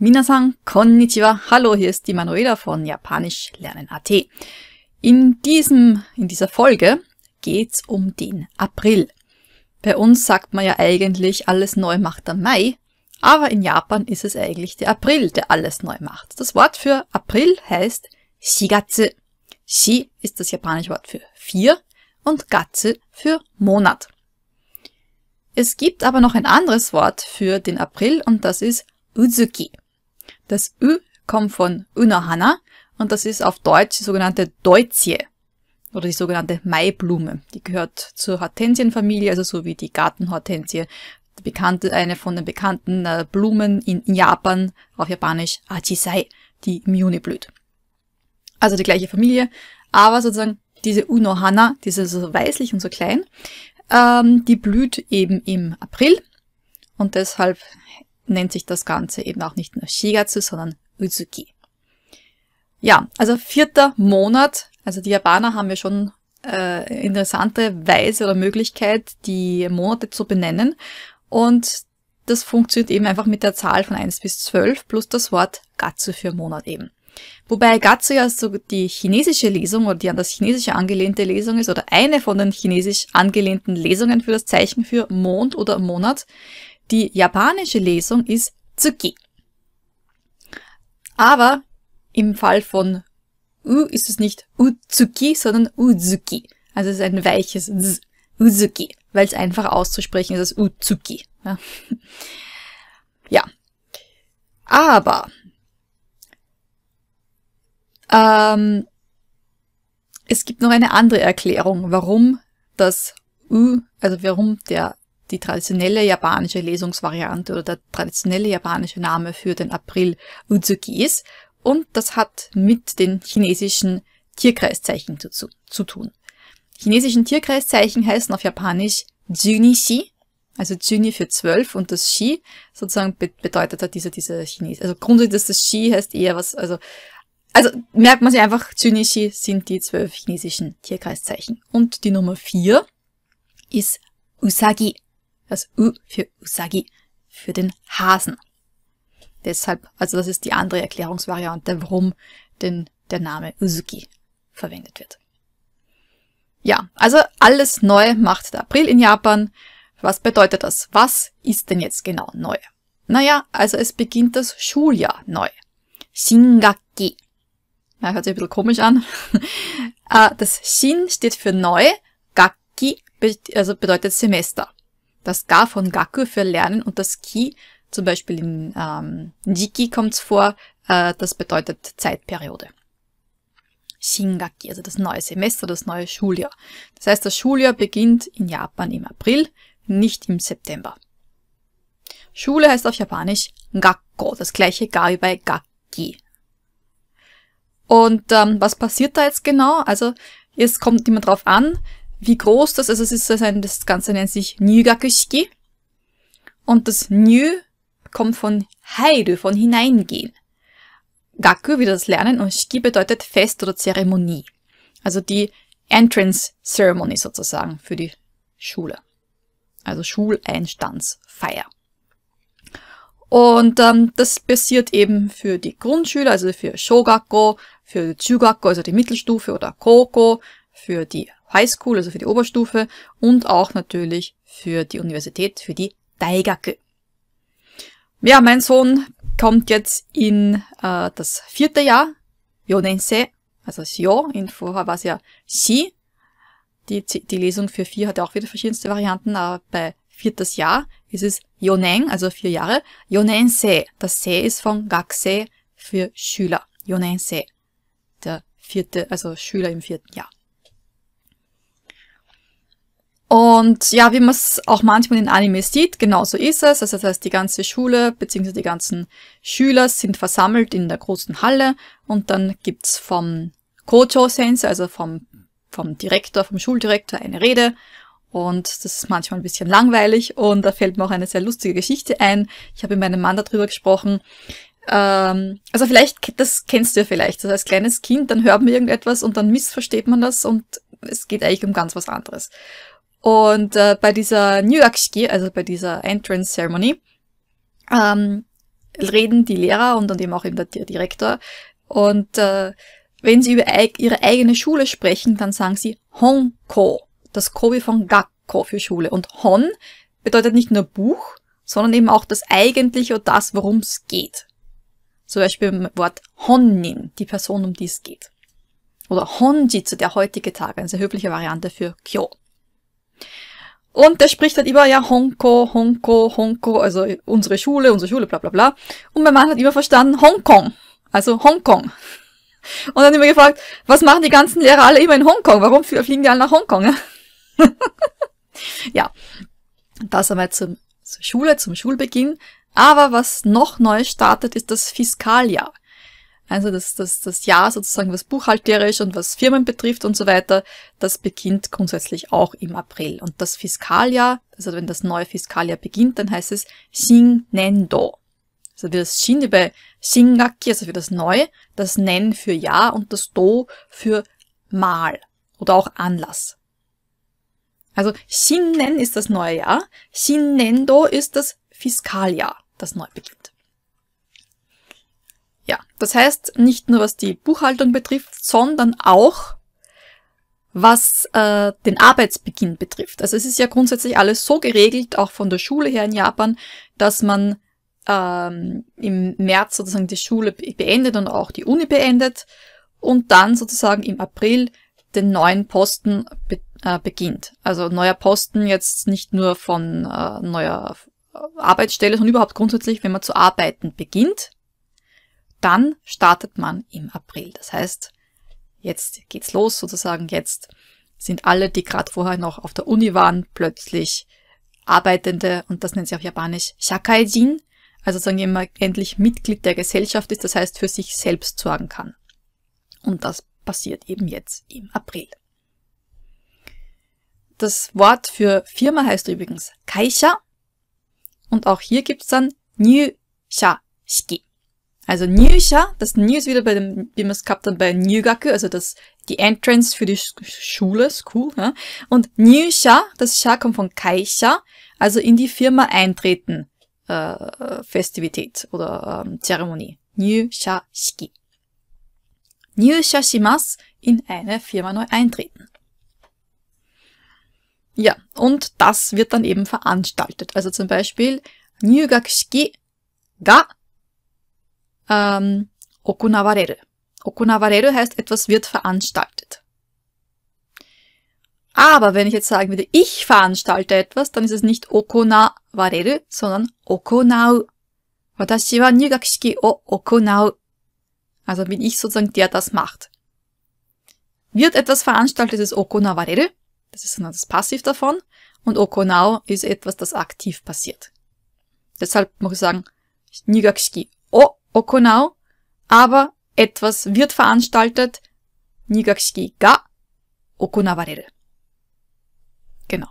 Minasan, konnichiwa, hallo, hier ist die Manuela von Japanisch lernen.at. In diesem, in dieser Folge geht's um den April. Bei uns sagt man ja eigentlich, alles neu macht der Mai, aber in Japan ist es eigentlich der April, der alles neu macht. Das Wort für April heißt Shigatsu. Shi ist das japanische Wort für vier und Gatsu für Monat. Es gibt aber noch ein anderes Wort für den April und das ist Uzuki. Das Ü kommt von Unahana und das ist auf Deutsch die sogenannte Deutzie oder die sogenannte Maiblume. Die gehört zur Hortensienfamilie, also so wie die Gartenhortensie, bekannte, eine von den bekannten äh, Blumen in Japan, auf Japanisch Achisai, die im Juni blüht. Also die gleiche Familie, aber sozusagen diese Unohana, diese also so weißlich und so klein, ähm, die blüht eben im April und deshalb nennt sich das Ganze eben auch nicht nur Shigatsu, sondern Uzuki. Ja, also vierter Monat. Also die Japaner haben ja schon äh, interessante Weise oder Möglichkeit, die Monate zu benennen. Und das funktioniert eben einfach mit der Zahl von 1 bis 12 plus das Wort Gatsu für Monat eben. Wobei Gatsu ja so die chinesische Lesung oder die an das chinesische angelehnte Lesung ist oder eine von den chinesisch angelehnten Lesungen für das Zeichen für Mond oder Monat. Die japanische Lesung ist Tsuki. Aber im Fall von U ist es nicht Utsuki, sondern Uzuki. Also es ist ein weiches Z, Uzuki, weil es einfach auszusprechen ist, das Uzuki. Ja. ja. Aber ähm, es gibt noch eine andere Erklärung, warum das U, also warum der die traditionelle japanische Lesungsvariante oder der traditionelle japanische Name für den April Uzuki ist. Und das hat mit den chinesischen Tierkreiszeichen zu, zu tun. Chinesischen Tierkreiszeichen heißen auf Japanisch Junishi, also Juni für zwölf und das Shi sozusagen be bedeutet halt dieser diese Chines. Also grundsätzlich, dass das Shi heißt eher was, also, also merkt man sich einfach, Junishi sind die zwölf chinesischen Tierkreiszeichen. Und die Nummer vier ist Usagi. Das U für Usagi, für den Hasen. Deshalb, also das ist die andere Erklärungsvariante, warum denn der Name Uzuki verwendet wird. Ja, also alles neu macht der April in Japan. Was bedeutet das? Was ist denn jetzt genau neu? Naja, also es beginnt das Schuljahr neu. Shingaki. Ja, hört sich ein bisschen komisch an. Ah, das Shin steht für neu, Gaki also bedeutet Semester. Das Ga von Gaku für Lernen und das Ki, zum Beispiel in ähm, Jiki kommt es vor, äh, das bedeutet Zeitperiode. Shingaki, also das neue Semester, das neue Schuljahr. Das heißt, das Schuljahr beginnt in Japan im April, nicht im September. Schule heißt auf Japanisch Gakko, das gleiche Ga wie bei Gaki. Und ähm, was passiert da jetzt genau? Also es kommt immer drauf an, wie groß das ist. Also es ist ein, das Ganze nennt sich Nygakushiki. Und das Nyu kommt von Heiru, von hineingehen. Gaku, wieder das Lernen, und Shiki bedeutet Fest oder Zeremonie. Also die Entrance Ceremony sozusagen für die Schule. Also Schuleinstandsfeier. Und ähm, das passiert eben für die Grundschüler, also für Shogakko, für Chugakko, also die Mittelstufe oder Koko, für die Highschool, also für die Oberstufe und auch natürlich für die Universität, für die Daigaku. Ja, mein Sohn kommt jetzt in äh, das vierte Jahr, Yonense, also Sio, in vorher war es ja Si. Die, die Lesung für vier hat ja auch wieder verschiedenste Varianten, aber bei viertes Jahr ist es Yoneng, also vier Jahre. Yonense, das Se ist von Gakse für Schüler. Yonense, der vierte, also Schüler im vierten Jahr. Und ja, wie man es auch manchmal in Animes sieht, genauso ist es. Also das heißt, die ganze Schule bzw. die ganzen Schüler sind versammelt in der großen Halle und dann gibt's vom kojo sensei also vom, vom Direktor, vom Schuldirektor eine Rede und das ist manchmal ein bisschen langweilig und da fällt mir auch eine sehr lustige Geschichte ein. Ich habe mit meinem Mann darüber gesprochen. Ähm, also vielleicht, das kennst du ja vielleicht. Also als kleines Kind, dann hört man irgendetwas und dann missversteht man das und es geht eigentlich um ganz was anderes. Und äh, bei dieser Nyakshiki, also bei dieser Entrance Ceremony, ähm, reden die Lehrer und dann eben auch eben der Direktor. Und äh, wenn sie über ihre eigene Schule sprechen, dann sagen sie Honko, das Ko wie von Gakko für Schule. Und Hon bedeutet nicht nur Buch, sondern eben auch das Eigentliche und das, worum es geht. Zum Beispiel im Wort Honnin, die Person, um die es geht. Oder Honjitsu, der heutige Tag, eine sehr höfliche Variante für Kyo. Und der spricht dann immer, ja, Honko, Honko, Honko, also unsere Schule, unsere Schule, bla bla bla. Und mein Mann hat immer verstanden, Hongkong, also Hongkong. Und dann immer gefragt, was machen die ganzen Lehrer alle immer in Hongkong? Warum fliegen die alle nach Hongkong? ja, das einmal zum, zur Schule, zum Schulbeginn. Aber was noch neu startet, ist das Fiskaljahr also das, das, das Jahr sozusagen, was buchhalterisch und was Firmen betrifft und so weiter, das beginnt grundsätzlich auch im April. Und das Fiskaljahr, also wenn das neue Fiskaljahr beginnt, dann heißt es Shin Nendo. Also wie das Shin bei Shingaki, also für das Neue, das Nen für Jahr und das Do für Mal oder auch Anlass. Also Shinnen ist das neue Jahr, Shinnendo ist das Fiskaljahr, das neu beginnt. Ja, das heißt, nicht nur was die Buchhaltung betrifft, sondern auch was äh, den Arbeitsbeginn betrifft. Also es ist ja grundsätzlich alles so geregelt, auch von der Schule her in Japan, dass man ähm, im März sozusagen die Schule beendet und auch die Uni beendet und dann sozusagen im April den neuen Posten be äh, beginnt. Also neuer Posten jetzt nicht nur von äh, neuer Arbeitsstelle, sondern überhaupt grundsätzlich, wenn man zu arbeiten beginnt dann startet man im April. Das heißt, jetzt geht's los sozusagen. Jetzt sind alle, die gerade vorher noch auf der Uni waren, plötzlich Arbeitende und das nennt sich auf Japanisch Shakaijin, also sagen jemand endlich Mitglied der Gesellschaft ist, das heißt für sich selbst sorgen kann. Und das passiert eben jetzt im April. Das Wort für Firma heißt übrigens Kaisha und auch hier gibt's dann Nyu Shiki. Also Nyusha, das New ist wieder bei dem, wie wir es gehabt haben bei Nyugaku, also das, die Entrance für die Schule, School, ja. Und Nyusha, das Sha kommt von Kaisha, also in die Firma eintreten, äh, Festivität oder ähm, Zeremonie. Nyusha Shiki. Nyusha Shimas, in eine Firma neu eintreten. Ja, und das wird dann eben veranstaltet. Also zum Beispiel Nyugakshiki ga ähm, Okunawarere. Okunawarere heißt, etwas wird veranstaltet. Aber wenn ich jetzt sagen würde, ich veranstalte etwas, dann ist es nicht Okunawarere, sondern Okonau. Watashi wa nigakishiki o okonau. Also bin ich sozusagen der, das macht. Wird etwas veranstaltet, ist Okonawarere. Das ist das Passiv davon. Und Okonau ist etwas, das aktiv passiert. Deshalb muss ich sagen, Nigakishiki o Okonau, aber etwas wird veranstaltet, Nigakshiki ga okonawareru. Genau.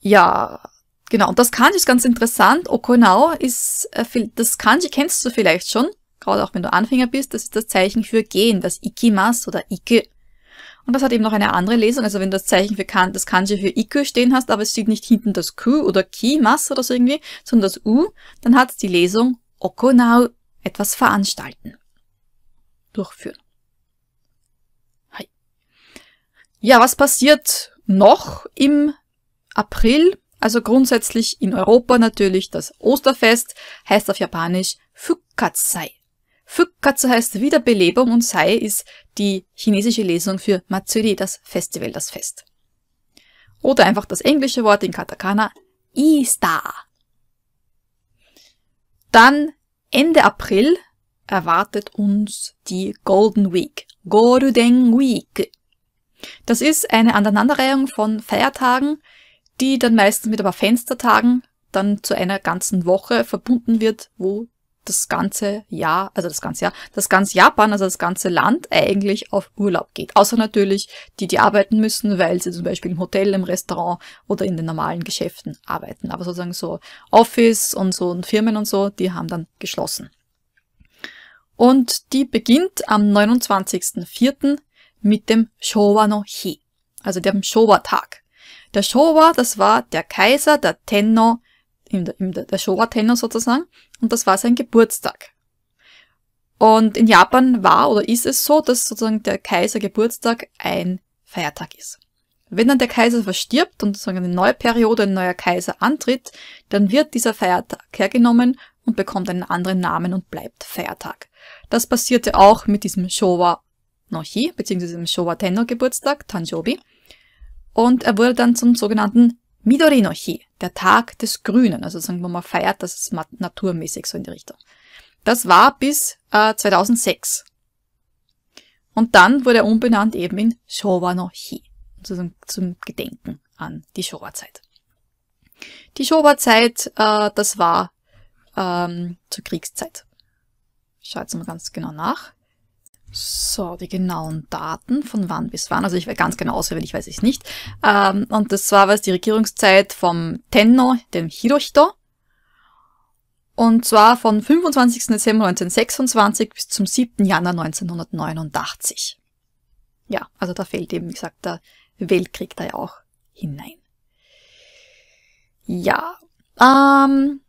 Ja, genau. Und das Kanji ist ganz interessant. Okonau ist, äh, das Kanji kennst du vielleicht schon, gerade auch wenn du Anfänger bist, das ist das Zeichen für gehen, das Ikimas oder Ike. Und das hat eben noch eine andere Lesung. Also wenn du das Zeichen für kan das Kanji für Iku stehen hast, aber es steht nicht hinten das Ku oder Ki Mas oder so irgendwie, sondern das U, dann hat es die Lesung etwas veranstalten. Durchführen. Ja, was passiert noch im April? Also grundsätzlich in Europa natürlich das Osterfest, heißt auf Japanisch Fukatsai. Fukatsu heißt Wiederbelebung und Sai ist die chinesische Lesung für Matsuri, das Festival, das Fest. Oder einfach das englische Wort in Katakana, Easter. Dann Ende April erwartet uns die Golden Week. Golden Week. Das ist eine Aneinanderreihung von Feiertagen, die dann meistens mit ein paar Fenstertagen dann zu einer ganzen Woche verbunden wird, wo das ganze Jahr, also das ganze Jahr, das ganze Japan, also das ganze Land eigentlich auf Urlaub geht. Außer natürlich die, die arbeiten müssen, weil sie zum Beispiel im Hotel, im Restaurant oder in den normalen Geschäften arbeiten. Aber sozusagen so Office und so und Firmen und so, die haben dann geschlossen. Und die beginnt am 29.04. mit dem Showa no Hi, also dem Showa-Tag. Der Showa, das war der Kaiser, der Tenno, der, der Showa-Tenno sozusagen, und das war sein Geburtstag. Und in Japan war oder ist es so, dass sozusagen der Kaisergeburtstag ein Feiertag ist. Wenn dann der Kaiser verstirbt und sozusagen eine neue Periode, ein neuer Kaiser antritt, dann wird dieser Feiertag hergenommen und bekommt einen anderen Namen und bleibt Feiertag. Das passierte auch mit diesem Showa Nochi, beziehungsweise dem Showa Tenno Geburtstag, Tanjobi. Und er wurde dann zum sogenannten Midori no Hi, der Tag des Grünen, also sagen wir mal feiert, das ist naturmäßig so in die Richtung. Das war bis äh, 2006. Und dann wurde er umbenannt eben in Showa no Hi, also zum Gedenken an die Showa-Zeit. Die Showa-Zeit, äh, das war ähm, zur Kriegszeit. Schaut mal ganz genau nach. So, die genauen Daten von wann bis wann. Also ich werde ganz genau auswählen, ich weiß es nicht. Ähm, und das war was die Regierungszeit vom Tenno, dem Hirohito. Und zwar von 25. Dezember 1926 bis zum 7. Januar 1989. Ja, also da fällt eben, wie gesagt, der Weltkrieg da ja auch hinein. Ja, ähm,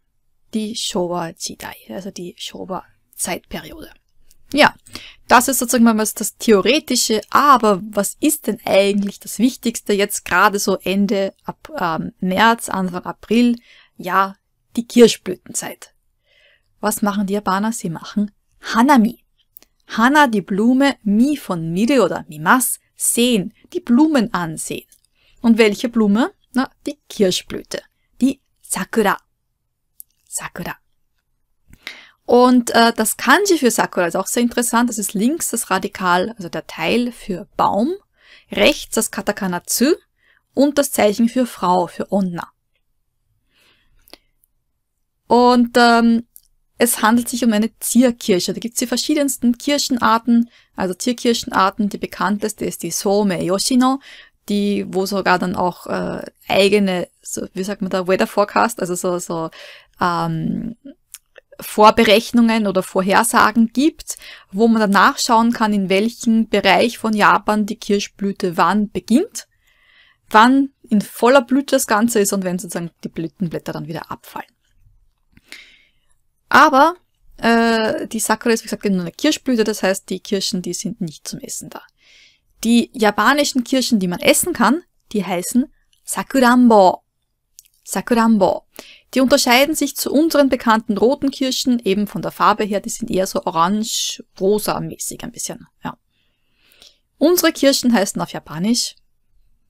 die Showa-Jidai, also die Showa-Zeitperiode. Ja, das ist sozusagen mal was das Theoretische, aber was ist denn eigentlich das Wichtigste jetzt gerade so Ende ab, ähm, März, Anfang April? Ja, die Kirschblütenzeit. Was machen die Japaner? Sie machen Hanami. Hana, die Blume, Mi von Mire oder Mimas, sehen, die Blumen ansehen. Und welche Blume? Na, die Kirschblüte, die Sakura. Sakura. Und äh, das Kanji für Sakura ist auch sehr interessant. Das ist links das Radikal, also der Teil für Baum, rechts das Katakana Tsu und das Zeichen für Frau, für Onna. Und ähm, es handelt sich um eine Zierkirsche. Da gibt es die verschiedensten Kirschenarten, also Zierkirschenarten. Die bekannteste ist die Some Yoshino, die, wo sogar dann auch äh, eigene, so, wie sagt man da, Weather Forecast, also so, so ähm, Vorberechnungen oder Vorhersagen gibt, wo man dann nachschauen kann, in welchem Bereich von Japan die Kirschblüte wann beginnt, wann in voller Blüte das Ganze ist und wenn sozusagen die Blütenblätter dann wieder abfallen. Aber äh, die Sakura ist, wie gesagt, nur eine Kirschblüte, das heißt, die Kirschen, die sind nicht zum Essen da. Die japanischen Kirschen, die man essen kann, die heißen Sakurambo. Sakurambo. Die unterscheiden sich zu unseren bekannten roten Kirschen eben von der Farbe her. Die sind eher so orange-rosa-mäßig ein bisschen. Ja. Unsere Kirschen heißen auf Japanisch,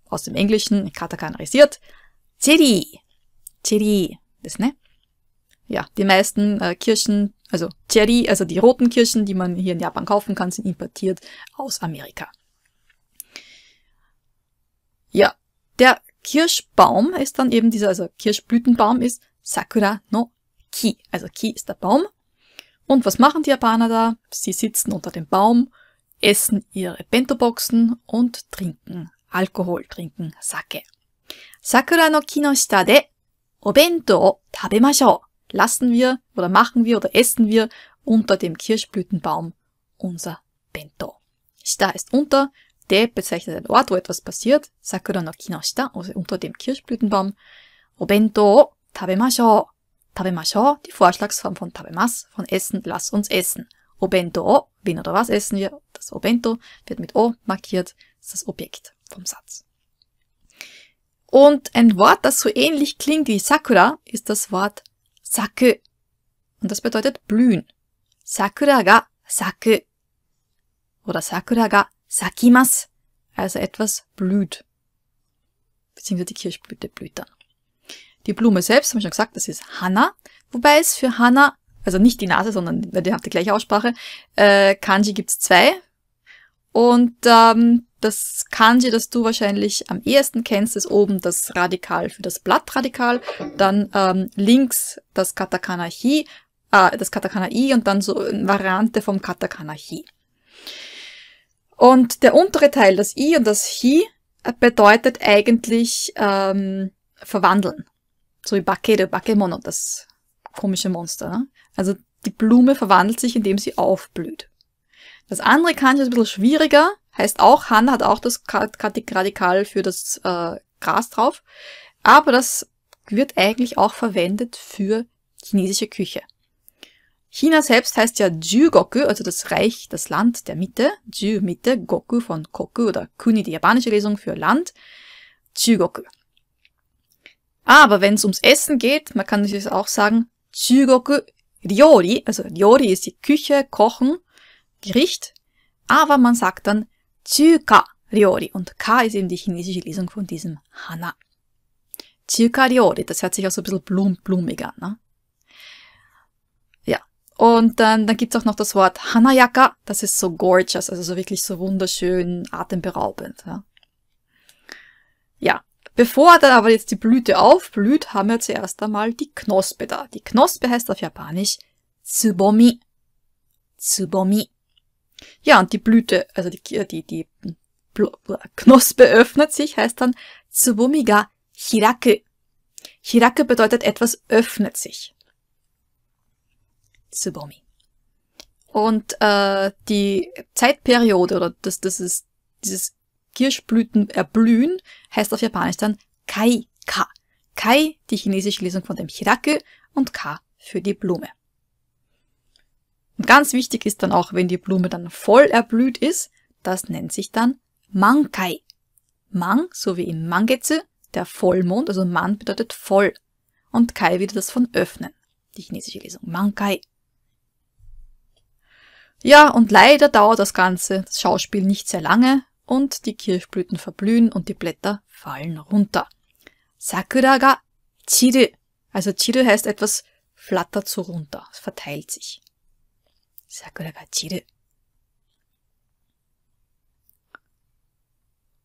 aus dem Englischen katakanarisiert, Cheri. Cheri, das ne? Ja, die meisten äh, Kirschen, also Cherry, also die roten Kirschen, die man hier in Japan kaufen kann, sind importiert aus Amerika. Ja, der Kirschbaum ist dann eben dieser, also Kirschblütenbaum ist Sakura no Ki. Also Ki ist der Baum. Und was machen die Japaner da? Sie sitzen unter dem Baum, essen ihre Bento-Boxen und trinken Alkohol, trinken Sake. Sakura no Ki no shita de Obento o tabemashou. Lassen wir oder machen wir oder essen wir unter dem Kirschblütenbaum unser Bento. Shita ist unter, De bezeichnet einen Ort, wo etwas passiert. Sakura no kinoshita, also unter dem Kirschblütenbaum. Obento o tabemasho. Tabemasho, die Vorschlagsform von tabemas, von essen, lass uns essen. Obento o, wen oder was essen wir? Das Obento wird mit o markiert, das ist das Objekt vom Satz. Und ein Wort, das so ähnlich klingt wie Sakura, ist das Wort Saku. Und das bedeutet blühen. Sakura ga Saku. Oder Sakura ga Sakimas, also etwas blüht. Beziehungsweise die Kirschblüte blüht dann. Die Blume selbst, haben wir schon gesagt, das ist Hana, wobei es für Hana, also nicht die Nase, sondern die hat die gleiche Aussprache, äh, Kanji gibt's zwei. Und ähm, das Kanji, das du wahrscheinlich am ehesten kennst, ist oben das Radikal für das Blattradikal, dann ähm, links das Katakana Hi, äh, das Katakana I und dann so eine Variante vom Katakana Hi. Und der untere Teil, das I und das Hi, äh, bedeutet eigentlich ähm, verwandeln. So wie Bakere, Bakemono, das komische Monster. Ne? Also die Blume verwandelt sich, indem sie aufblüht. Das andere Kanji ist ein bisschen schwieriger, heißt auch Han, hat auch das Radikal für das äh, Gras drauf. Aber das wird eigentlich auch verwendet für chinesische Küche. China selbst heißt ja ju also das Reich, das Land der Mitte. Ju Mitte, Goku von Koku oder Kuni, die japanische Lesung für Land. ju Aber wenn es ums Essen geht, man kann natürlich auch sagen ju Ryori, also Ryori ist die Küche, Kochen, Gericht. Aber man sagt dann ju Ryori und Ka ist eben die chinesische Lesung von diesem Hana. ju Ryori, das hört sich auch so ein bisschen blum blumiger an. Ne? Und dann, dann gibt es auch noch das Wort Hanayaka. Das ist so gorgeous, also so wirklich so wunderschön, atemberaubend. Ja. ja. Bevor dann aber jetzt die Blüte aufblüht, haben wir zuerst einmal die Knospe da. Die Knospe heißt auf Japanisch Tsubomi. Tsubomi. Ja, und die Blüte, also die, die, die Knospe öffnet sich, heißt dann Tsubomi ga Hiraku. Hiraku bedeutet etwas öffnet sich. Tsubomi. Und äh, die Zeitperiode oder das, das ist dieses Kirschblüten erblühen heißt auf Japanisch dann Kai Ka. Kai, die chinesische Lesung von dem Hirake und Ka für die Blume. Und ganz wichtig ist dann auch, wenn die Blume dann voll erblüht ist, das nennt sich dann Mankai. Mang, so wie in Mangetze, der Vollmond, also Man bedeutet voll. Und Kai wieder das von öffnen. Die chinesische Lesung Mankai. Ja, und leider dauert das ganze das Schauspiel nicht sehr lange und die Kirschblüten verblühen und die Blätter fallen runter. Sakura ga chiru. Also chiru heißt etwas flattert so runter, es verteilt sich. Sakura ga chiru.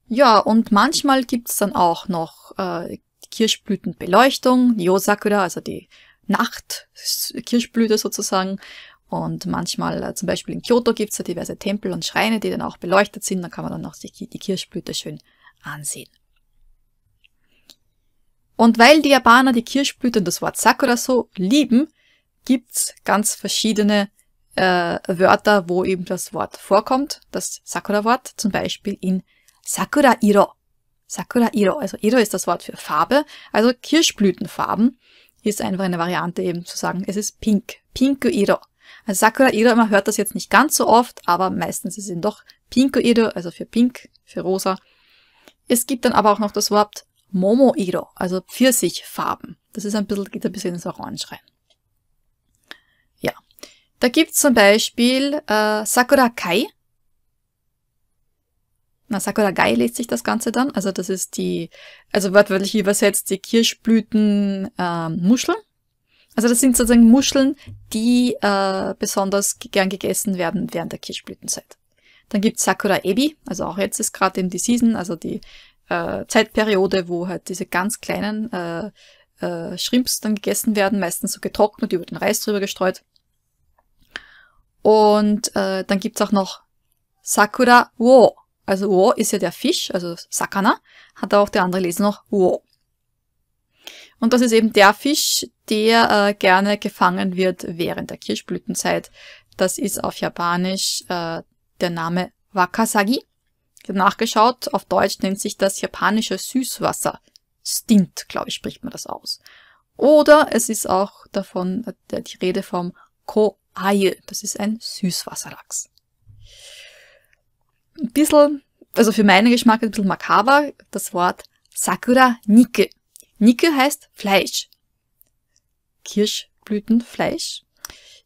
Ja, und manchmal gibt's dann auch noch äh, Kirschblütenbeleuchtung, Yosakura, also die Nacht Kirschblüte sozusagen. Und manchmal, äh, zum Beispiel in Kyoto gibt's ja diverse Tempel und Schreine, die dann auch beleuchtet sind. Da kann man dann auch die, die Kirschblüte schön ansehen. Und weil die Japaner die Kirschblüte und das Wort Sakura so lieben, gibt's ganz verschiedene äh, Wörter, wo eben das Wort vorkommt, das Sakura-Wort, zum Beispiel in Sakura-Iro. Sakura-Iro, also Iro ist das Wort für Farbe, also Kirschblütenfarben ist einfach eine Variante eben zu sagen, es ist pink, Pinku-Iro. Also Sakura Edo, man hört das jetzt nicht ganz so oft, aber meistens ist es doch Pinko Edo, also für pink, für rosa. Es gibt dann aber auch noch das Wort Momo Edo, also Pfirsichfarben. Das ist ein bisschen, geht ein bisschen ins Orange rein. Ja. Da gibt es zum Beispiel äh, Sakura Kai. Na, Sakura Gai lässt sich das Ganze dann. Also das ist die, also wortwörtlich übersetzt, die Kirschblüten äh, Muscheln. Also das sind sozusagen Muscheln, die äh, besonders gern gegessen werden während der Kirschblütenzeit. Dann gibt's Sakura Ebi, also auch jetzt ist gerade eben die Season, also die äh, Zeitperiode, wo halt diese ganz kleinen äh, äh, Shrimps dann gegessen werden, meistens so getrocknet, über den Reis drüber gestreut. Und äh, dann gibt's auch noch Sakura Wo. Also Wo ist ja der Fisch, also Sakana, hat auch der andere Leser noch Wo. Und das ist eben der Fisch, der äh, gerne gefangen wird während der Kirschblütenzeit. Das ist auf Japanisch äh, der Name Wakasagi. Ich Nachgeschaut, auf Deutsch nennt sich das japanische Süßwasser. Stint, glaube ich, spricht man das aus. Oder es ist auch davon äh, die Rede vom Koaie. Das ist ein Süßwasserlachs. Ein bisschen, also für meinen Geschmack ein bisschen makaber, das Wort Sakura Nike. Nike heißt Fleisch. Kirschblütenfleisch.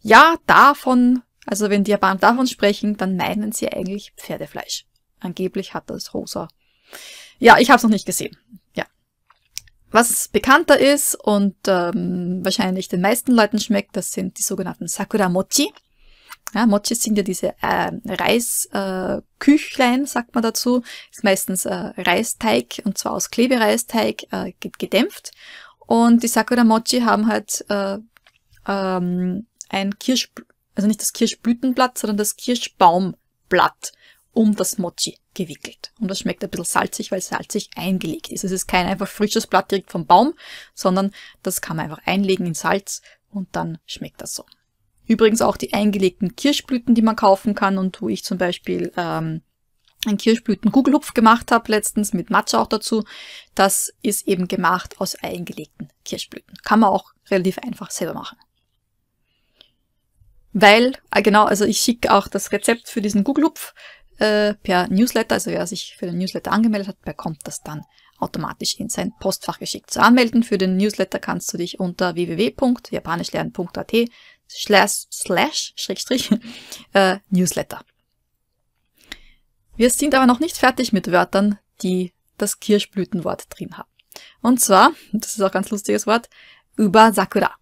Ja, davon, also wenn die Japaner davon sprechen, dann meinen sie eigentlich Pferdefleisch. Angeblich hat das rosa. Ja, ich habe es noch nicht gesehen. Ja. Was bekannter ist und ähm, wahrscheinlich den meisten Leuten schmeckt, das sind die sogenannten Sakura Mochi. Ja, Mochis sind ja diese ähm, äh, Reisküchlein, äh, sagt man dazu. Ist meistens äh, Reisteig und zwar aus Klebereisteig äh, gedämpft. Und die Sakura Mochi haben halt äh, ähm, ein Kirsch, also nicht das Kirschblütenblatt, sondern das Kirschbaumblatt um das Mochi gewickelt. Und das schmeckt ein bisschen salzig, weil es salzig eingelegt ist. Es ist kein einfach frisches Blatt direkt vom Baum, sondern das kann man einfach einlegen in Salz und dann schmeckt das so. Übrigens auch die eingelegten Kirschblüten, die man kaufen kann und wo ich zum Beispiel ähm, einen Kirschblüten-Kugelhupf gemacht habe letztens mit Matcha auch dazu. Das ist eben gemacht aus eingelegten Kirschblüten. Kann man auch relativ einfach selber machen. Weil, äh, genau, also ich schicke auch das Rezept für diesen Kugelhupf äh, per Newsletter. Also wer sich für den Newsletter angemeldet hat, bekommt das dann automatisch in sein Postfach geschickt. Zu anmelden für den Newsletter kannst du dich unter www.japanischlernen.at slash, slash, Schrägstrich, äh, Newsletter. Wir sind aber noch nicht fertig mit Wörtern, die das Kirschblütenwort drin haben. Und zwar, das ist auch ein ganz lustiges Wort, Uba Sakura.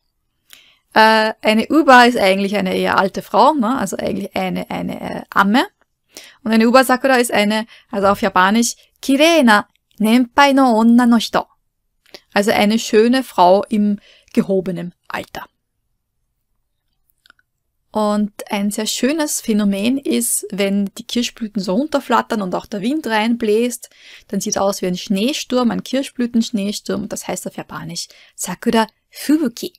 Äh, eine Uba ist eigentlich eine eher alte Frau, ne? also eigentlich eine, eine äh, Amme. Und eine Uba Sakura ist eine, also auf Japanisch, Kirena Nenpai no Onna no Hito. Also eine schöne Frau im gehobenen Alter. Und ein sehr schönes Phänomen ist, wenn die Kirschblüten so runterflattern und auch der Wind reinbläst, dann sieht es aus wie ein Schneesturm, ein Kirschblütenschneesturm. Und das heißt auf Japanisch Sakura Fubuki.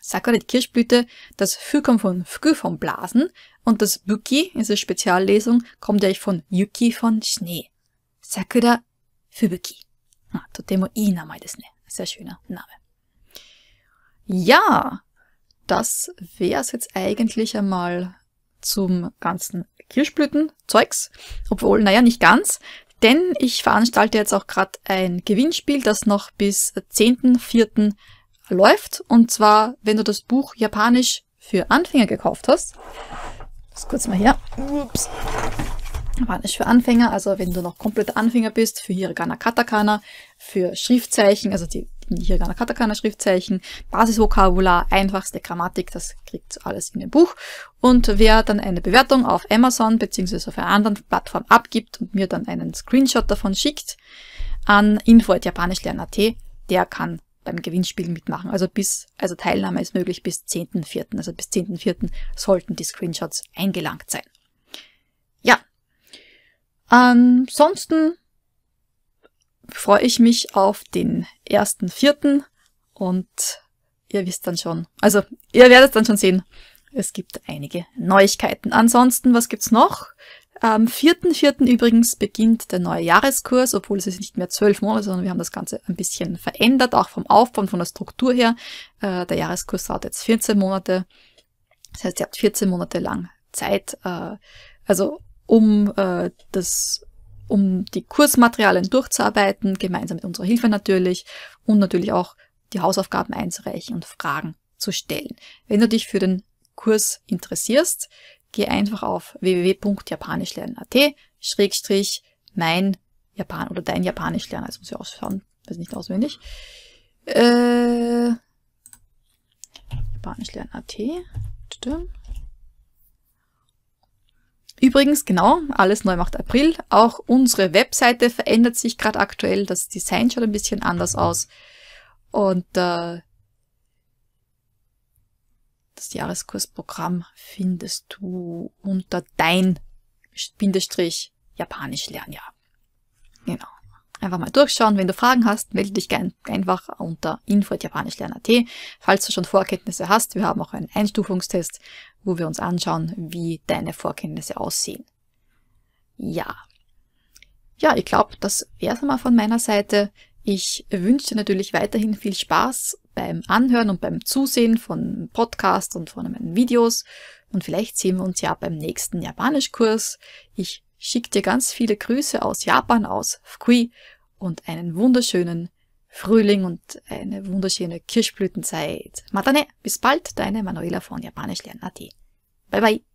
Sakura, die Kirschblüte, das Fü kommt von Fü, vom Blasen. Und das Buki, diese Speziallesung, kommt eigentlich von Yuki, von Schnee. Sakura Fubuki. Ah, totemo i Name, das ne. Sehr schöner Name. Ja, das wäre es jetzt eigentlich einmal zum ganzen Kirschblütenzeugs. Obwohl, naja, nicht ganz. Denn ich veranstalte jetzt auch gerade ein Gewinnspiel, das noch bis 10.04. läuft. Und zwar, wenn du das Buch Japanisch für Anfänger gekauft hast. Das kurz mal her. Ups. Japanisch für Anfänger, also wenn du noch kompletter Anfänger bist, für Hiragana Katakana, für Schriftzeichen, also die Schriften, die Hiragana, Katakana Schriftzeichen, Basisvokabular, einfachste Grammatik, das kriegt alles in dem Buch. Und wer dann eine Bewertung auf Amazon bzw. auf einer anderen Plattform abgibt und mir dann einen Screenshot davon schickt an info.japanischlern.at, der kann beim Gewinnspiel mitmachen. Also bis, also Teilnahme ist möglich bis 10.04. Also bis 10.04. sollten die Screenshots eingelangt sein. Ja. Ansonsten freue ich mich auf den ersten Vierten und ihr wisst dann schon, also ihr werdet dann schon sehen, es gibt einige Neuigkeiten. Ansonsten, was gibt's noch? Am vierten vierten übrigens beginnt der neue Jahreskurs, obwohl es ist nicht mehr zwölf Monate, sondern wir haben das Ganze ein bisschen verändert, auch vom Aufbau und von der Struktur her. Äh, der Jahreskurs dauert jetzt 14 Monate. Das heißt, ihr habt 14 Monate lang Zeit, äh, also um äh, das um die Kursmaterialien durchzuarbeiten, gemeinsam mit unserer Hilfe natürlich und natürlich auch die Hausaufgaben einzureichen und Fragen zu stellen. Wenn du dich für den Kurs interessierst, geh einfach auf www.japanischlernen.at schrägstrich mein Japan oder dein Japanisch lernen. Das also muss ich ausschauen, weiß nicht auswendig. Äh, Japanisch lernen.at Übrigens, genau, alles neu macht April. Auch unsere Webseite verändert sich gerade aktuell. Das Design schaut ein bisschen anders aus. Und äh, das Jahreskursprogramm findest du unter dein Bindestrich Japanisch Lernjahr. Genau. Einfach mal durchschauen. Wenn du Fragen hast, melde dich einfach unter info.japanischlern.at. Falls du schon Vorkenntnisse hast, wir haben auch einen Einstufungstest wo wir uns anschauen, wie deine Vorkenntnisse aussehen. Ja. Ja, ich glaube, das wäre es einmal von meiner Seite. Ich wünsche dir natürlich weiterhin viel Spaß beim Anhören und beim Zusehen von Podcasts und von meinen Videos. Und vielleicht sehen wir uns ja beim nächsten Japanischkurs. Ich schicke dir ganz viele Grüße aus Japan, aus Fukui und einen wunderschönen Frühling und eine wunderschöne Kirschblütenzeit. Matane, bis bald, deine Manuela von japanischlernen.at. Bye bye.